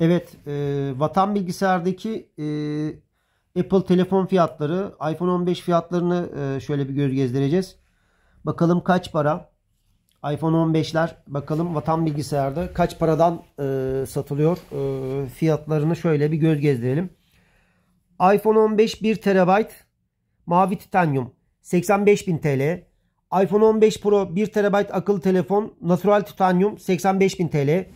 Evet e, vatan bilgisayardaki e, Apple telefon fiyatları iPhone 15 fiyatlarını e, şöyle bir göz gezdireceğiz. Bakalım kaç para iPhone 15'ler bakalım vatan bilgisayarda kaç paradan e, satılıyor e, fiyatlarını şöyle bir göz gezdirelim. iPhone 15 1 TB mavi titanyum 85.000 TL. iPhone 15 Pro 1 TB akıllı telefon natural titanyum 85.000 TL.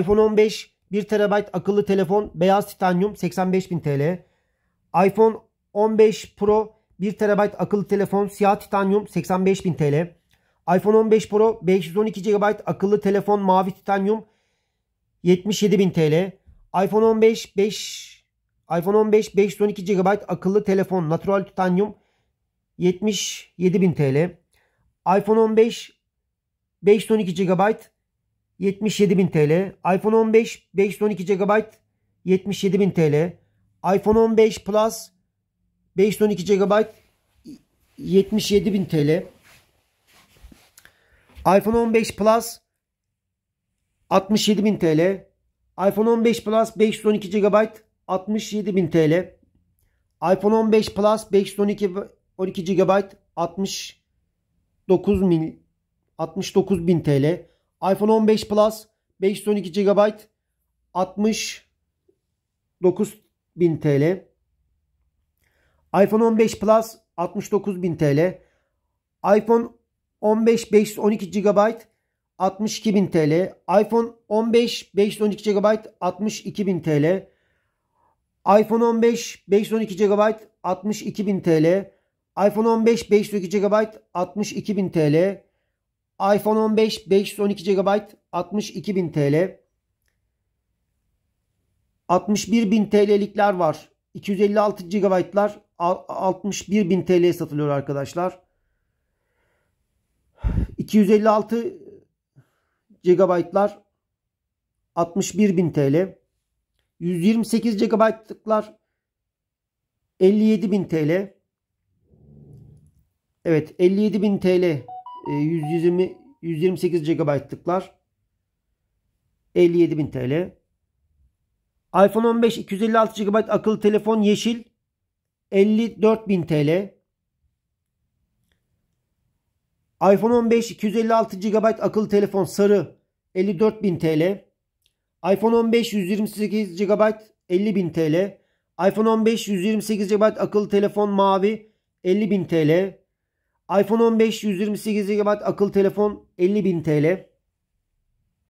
iPhone 15 1 TB akıllı telefon beyaz titanyum 85.000 TL. iPhone 15 Pro 1 TB akıllı telefon siyah titanyum 85.000 TL. iPhone 15 Pro 512 GB akıllı telefon mavi titanyum 77.000 TL. iPhone 15 5 iPhone 15 512 GB akıllı telefon natural titanyum 77.000 TL. iPhone 15 512 GB 77.000 TL. iPhone 15 512 GB 77.000 TL. iPhone 15 Plus 512 GB 77.000 TL. iPhone 15 Plus 67.000 TL. iPhone 15 Plus 512 GB 67.000 TL. iPhone 15 Plus 512 12 GB 69 69.000 TL iPhone 15 Plus 512 GB 69.000 TL. iPhone 15 Plus 69.000 TL. iPhone 15 512 GB 62.000 TL. iPhone 15 512 GB 62.000 TL. iPhone 15 512 GB 62.000 TL. iPhone 15 512 GB 62.000 TL iPhone 15 512 GB 62.000 TL. 61.000 TL'likler var. 256 GB'lar 61.000 TL'ye satılıyor arkadaşlar. 256 GB'lar 61.000 TL. 128 GB'lıklar 57.000 TL. Evet 57.000 TL 120 128 GB'lıklar 57.000 TL. iPhone 15 256 GB akıllı telefon yeşil 54.000 TL. iPhone 15 256 GB akıllı telefon sarı 54.000 TL. iPhone 15 128 GB 50.000 TL. iPhone 15 128 GB akıllı telefon mavi 50.000 TL iPhone 15 128 GB akıl telefon 50.000 TL.